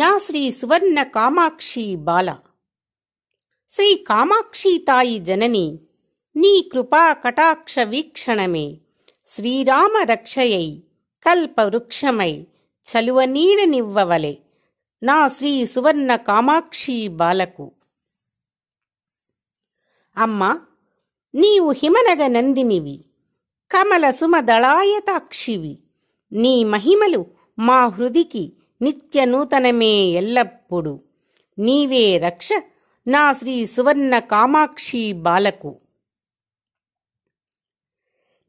నా శ్రీ సువర్ణ కామాక్షి బాల శ్రీ కామాక్షి తాయి జనని నీ ಕೃಪಾ ಕಟಾಕ್ಷ ವೀಕ್ಷಣಮೇ శ్రీరామ రక్షయై కల్పవృక్షమై చలువ నీడనివ్వవలే నా శ్రీ సువర్ణ కామాక్షి బాలకు అమ్మా నీవు హిమనగ నందినివి కమల సుమదళాయతాక్షివి నీ మహిమలు మా హృదికి నిత్య నూతనమే ఎల్లప్పుడు నీవే రక్ష నా శ్రీ సువర్ణ కామాక్షి బాలకు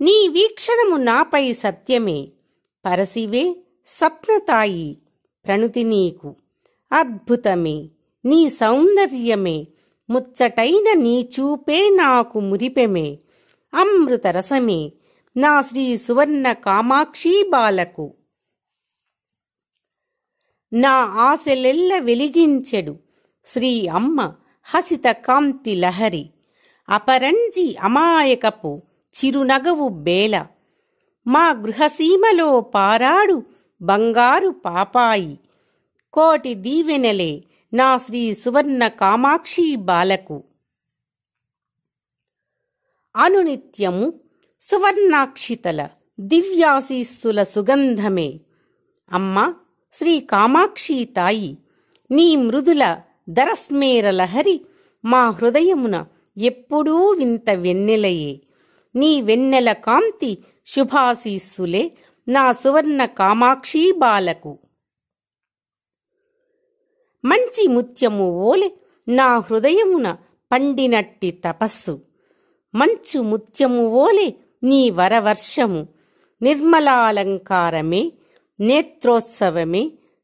నీ వీక్షణము నాపై సత్యమే పరశివే స్వప్నతాయి ప్రణుతి నీకు అద్భుతమే నీ సౌందర్యమే ముచ్చటైన నీ చూపే నాకు మురిపెమే అమృతరసమే నా శ్రీ సువర్ణ కామాక్షి బాలకు నా ఆశలెల్ల వెలిగించెడు శ్రీ అమ్మ హసిత కాంతి లహరి అపరంజి అమాయకపు చిరునగవు బేల మా గృహసీమలో పారాడు బంగారు పాపాయి కోటి దీవెనలే నా శ్రీ సువర్ణ కామాక్షి బాలకు అనునిత్యము సువర్ణాక్షితల దివ్యాశీస్సుల సుగంధమే అమ్మ శ్రీ కామాక్షి తాయి నీ మృదుల దరస్మేర లహరి మా హృదయమున ఎప్పుడూ వింత వెన్నెలయే నీ వెన్నెల కాంతి శుభాశీస్సులే నా సువర్ణ కామాక్షి బాలకు మంచి ముత్యము ఓలె నా హృదయమున పండినట్టి తపస్సు మంచు ముత్యము ఓలే నీ వరవర్షము నిర్మలాలంకారమే నేత్రోత్సవమే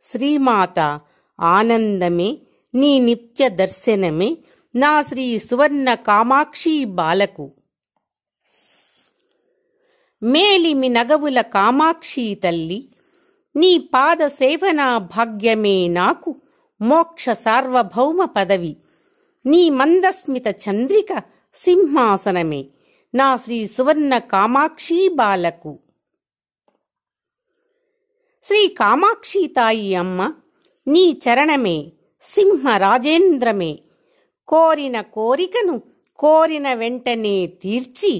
శ్రీమాత ఆనందమే నీ నిత్య దర్శనమే నా శ్రీ సువర్ణ కామాక్షి బాలకు మేలిమి నగవుల కామాక్షి తల్లి నీ పాద సేవనా భాగ్యమే నాకు మోక్ష సార్వభౌమ పదవి నీ మందస్మిత చంద్రిక సింహాసనమే నా శ్రీ సువర్ణ కామాక్షి బాలకు శ్రీ కామాక్షి తాయి అమ్మ నీ చరణమే సింహ రాజేంద్రమే కోరిన కోరికను కోరిన వెంటనే తీర్చి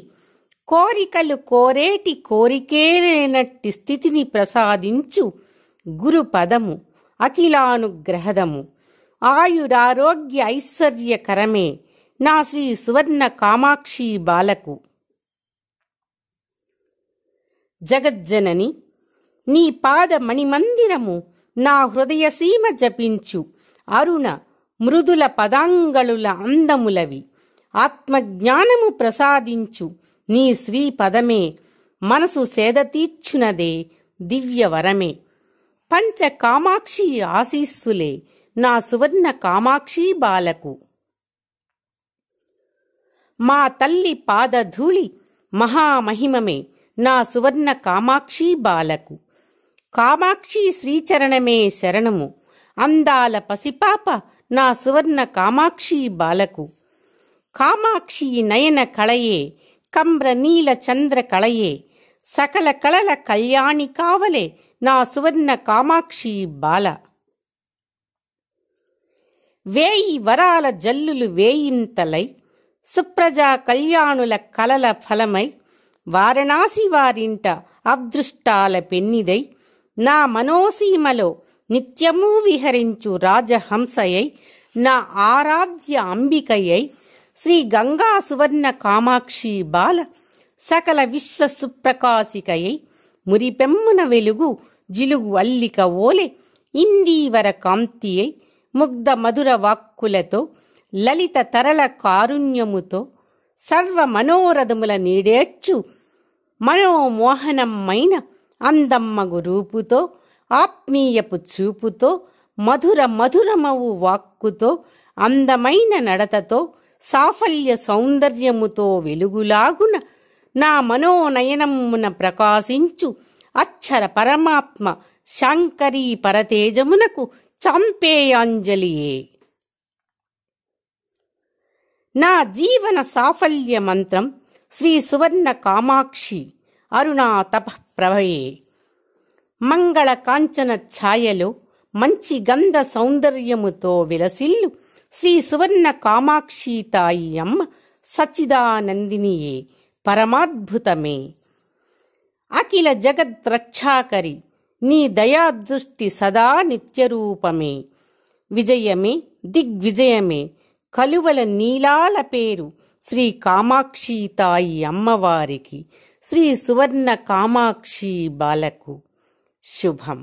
కోరికలు కోరేటి కోరికేనట్టి స్థితిని ప్రసాదించు గురు పదము అఖిలానుగ్రహదము ఆయురారోగ్య ఐశ్వర్యకరమే నా శ్రీ సువర్ణ కామాక్షి బాలకు జగజ్జనని నీ పాద మణిమందిరము నా హృదయ సీమ జపించు అరుణ మృదుల పదాంగళుల అందములవి ఆత్మజ్ఞానము ప్రసాదించు నీ శ్రీ పదమే మనసు సేద తీర్చునదే పంచ కామాక్షి ఆశీస్సులే నా సువర్ణ కామాక్షి బాలకు మా తల్లి పాదధూళి మహామహిమమే నా సువర్ణ కామాక్షి బాలకు కామాక్షి శ్రీచరణమే శరణము అందాల పసిపాప నా సువర్ణ కామాక్షి బాలకు కామాక్షి నయన కళయే కమ్ర నీల చంద్ర కళయే సకల కళల కళ్యాణి కావలే నా సువర్ణ కామాక్షి బాల వేయి వరాల జల్లులు వేయింతలై సుప్రజా కళ్యాణుల కలల ఫలమై వారణాసి వారింట అదృష్టాల పెన్నిదై నా మనోసీమలో నిత్యము విహరించు రాజహంసయై నా ఆరాధ్య అంబికయ్యై శ్రీ గంగా సువర్ణ కామాక్షి బాల సకల విశ్వ సుప్రకాశికయై మురిపెమ్మున వెలుగు జిలుగు అల్లిక ఓలె ఇందీవర కాంతియై ముగ్ధ మధుర వాక్కులతో లలిత తరళ కారుణ్యముతో సర్వ మనోరథముల నీడేర్చు మనోమోహనమైన అందమ్మగు రూపుతో ఆత్మీయపు చూపుతో మధుర మధురమవు వాక్కుతో అందమైన నడతతో సాఫల్య సౌందర్యముతో వెలుగులాగున నా మనోనయనమున ప్రకాశించు అక్షర పరమాత్మ శాంకరీ పరతేజమునకు చంపేయాంజలియే నా జీవన సాఫల్య మంత్రం శ్రీ సువర్ణ కామాక్షి అరుణా తప ప్రభయే మంగళ కాంచన ఛాయలు మంచి గంధ సౌందర్యముతో విలసిల్లు శ్రీ సువర్ణ కామాక్షి తాయి అమ్మ సచిదానందినియే పరమాద్భుతమే అఖిల జగద్రక్షాకరి నీ దయాదృష్టి సదా నిత్యరూపమే విజయమే దిగ్విజయమే కలువల నీలాల పేరు శ్రీ కామాక్షి తాయి అమ్మవారికి శ్రీ సువర్ణ కామాక్షి బాలకు శుభం